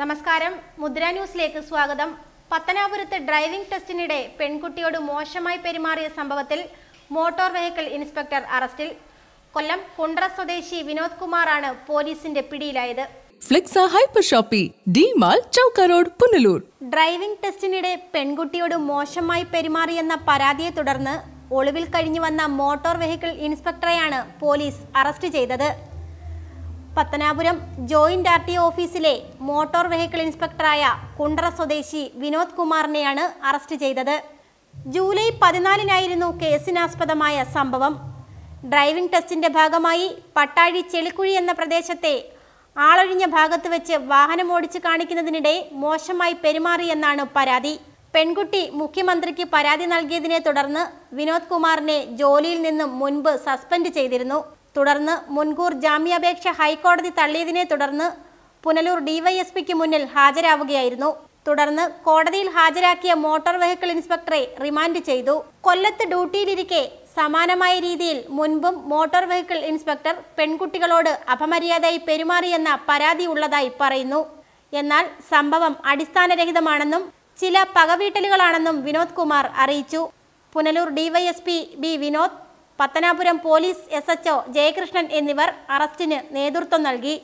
നമസ്കാരം മുദ്ര ന്യൂസിലേക്ക് സ്വാഗതം പത്തനാപുരത്ത് ഡ്രൈവിംഗ് ടെസ്റ്റിനിടെ പെൺകുട്ടിയോട് മോശമായി പെരുമാറിയ സംഭവത്തിൽ മോട്ടോർ വെഹിക്കിൾ ഇൻസ്പെക്ടർ അറസ്റ്റിൽ കൊല്ലം കുണ്ട്ര സ്വദേശി വിനോദ് കുമാറാണ് പോലീസിന്റെ പിടിയിലായത് Flexa hyper shoppy D mall Chowka road Punalur driving ടെസ്റ്റിനിടെ പെൺകുട്ടിയോട് മോശമായി പെരുമാറിയെന്ന പരാതിയെ തുടർന്ന് ഒളിവിൽ കഴിഞ്ഞു വന്ന മോട്ടോർ വെഹിക്കിൾ ഇൻസ്പെക്ടറെയാണ് പോലീസ് അറസ്റ്റ് ചെയ്തത് പത്തനാപുരം ജോയിന്റ് ആർ ടി ഓഫീസിലെ മോട്ടോർ വെഹിക്കിൾ ഇൻസ്പെക്ടറായ കുണ്ടറ സ്വദേശി വിനോദ് കുമാറിനെയാണ് അറസ്റ്റ് ചെയ്തത് ജൂലൈ പതിനാലിനായിരുന്നു കേസിനാസ്പദമായ സംഭവം ഡ്രൈവിംഗ് ടെസ്റ്റിന്റെ ഭാഗമായി പട്ടാഴി ചെളിക്കുഴി എന്ന പ്രദേശത്തെ ആളൊഴിഞ്ഞ ഭാഗത്ത് വെച്ച് വാഹനം വാഹനമോടിച്ച് കാണിക്കുന്നതിനിടെ മോശമായി പെരുമാറിയെന്നാണ് പരാതി പെൺകുട്ടി മുഖ്യമന്ത്രിക്ക് പരാതി നൽകിയതിനെ തുടർന്ന് വിനോദ് കുമാറിനെ ജോലിയിൽ നിന്നും മുൻപ് സസ്പെൻഡ് ചെയ്തിരുന്നു തുടർന്ന് മുൻകൂർ ജാമ്യാപേക്ഷ ഹൈക്കോടതി തള്ളിയതിനെ തുടർന്ന് പുനലൂർ ഡിവൈഎസ്പിക്ക് മുന്നിൽ ഹാജരാവുകയായിരുന്നു തുടർന്ന് കോടതിയിൽ ഹാജരാക്കിയ മോട്ടോർ വെഹിക്കിൾ ഇൻസ്പെക്ടറെ റിമാൻഡ് ചെയ്തു കൊല്ലത്ത് ഡ്യൂട്ടിയിലിരിക്കെ സമാനമായ രീതിയിൽ മുൻപും മോട്ടോർ വെഹിക്കിൾ ഇൻസ്പെക്ടർ പെൺകുട്ടികളോട് അപമര്യാദയായി പെരുമാറിയെന്ന പരാതി ഉള്ളതായി പറയുന്നു എന്നാൽ സംഭവം അടിസ്ഥാനരഹിതമാണെന്നും ചില പകവീട്ടലുകളാണെന്നും വിനോദ് കുമാർ അറിയിച്ചു Punalur DYSP B Vinod Pathanapuram police S HO Jayakrishnan എന്നിവർ അറസ്റ്റിന് നേതൃത്വം നൽകി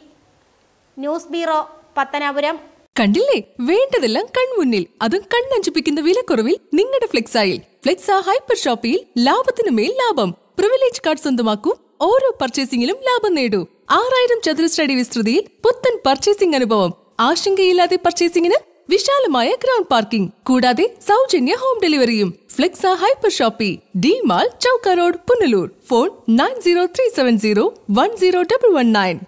ന്യൂസ് ബ്യൂറോ പത്തനാപുരം കണ്ടില്ലേ വേണ്ടതെല്ലാം കൺമുന്നിൽ അതും കണ്ണഞ്ചിപ്പിക്കുന്ന വിലക്കുറവിൽ നിങ്ങളുടെ ആയി ഫ്ലെക്സ് ഹൈപ്പർ ഷോപ്പിൽ ലാഭത്തിനു മേൽ ലാഭം പ്രിവിലേജ് കാർഡ് സ്വന്തമാക്കൂ ഓരോ പർച്ചേസിംഗിലും ലാഭം നേടൂ ആറായിരം ചതുരശ്രടി വിസ്തൃതിയിൽ പുത്തൻ പർച്ചേസിംഗ് അനുഭവം ആശങ്കയില്ലാതെ പർച്ചേസിംഗിന് വിശാലമായ ഗ്രൗണ്ട് പാർക്കിംഗ് കൂടാതെ സൗജന്യ ഹോം ഡെലിവറിയും Flexa hyper shoppy D mall Chowka road Punalur phone nine zero three seven zero one zero double one nine